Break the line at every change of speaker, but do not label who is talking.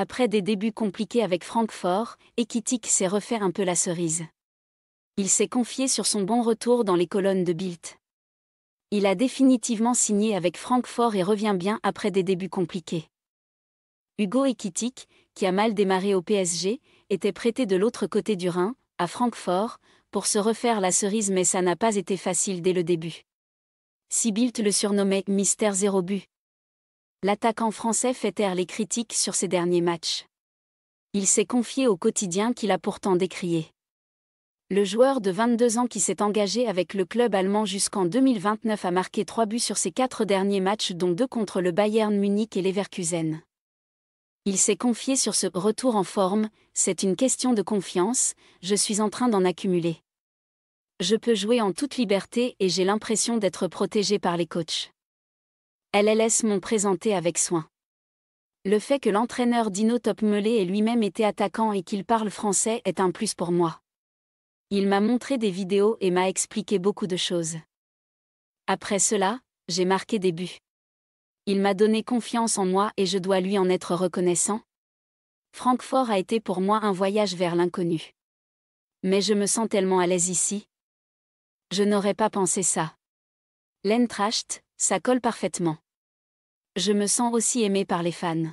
Après des débuts compliqués avec Francfort, Ekitik s'est refait un peu la cerise. Il s'est confié sur son bon retour dans les colonnes de Bilt. Il a définitivement signé avec Francfort et revient bien après des débuts compliqués. Hugo Ekitik, qui a mal démarré au PSG, était prêté de l'autre côté du Rhin, à Francfort, pour se refaire la cerise mais ça n'a pas été facile dès le début. Si Bilt le surnommait Mystère Zéro But l'attaquant français fait taire les critiques sur ses derniers matchs. Il s'est confié au quotidien qu'il a pourtant décrié. Le joueur de 22 ans qui s'est engagé avec le club allemand jusqu'en 2029 a marqué trois buts sur ses quatre derniers matchs dont deux contre le Bayern Munich et l'Everkusen. Il s'est confié sur ce retour en forme, c'est une question de confiance, je suis en train d'en accumuler. Je peux jouer en toute liberté et j'ai l'impression d'être protégé par les coachs. LLS m'ont présenté avec soin. Le fait que l'entraîneur Dino Topmelé ait lui-même été attaquant et qu'il parle français est un plus pour moi. Il m'a montré des vidéos et m'a expliqué beaucoup de choses. Après cela, j'ai marqué des buts. Il m'a donné confiance en moi et je dois lui en être reconnaissant. Francfort a été pour moi un voyage vers l'inconnu. Mais je me sens tellement à l'aise ici. Je n'aurais pas pensé ça. L'Entracht, ça colle parfaitement je me sens aussi aimé par les fans.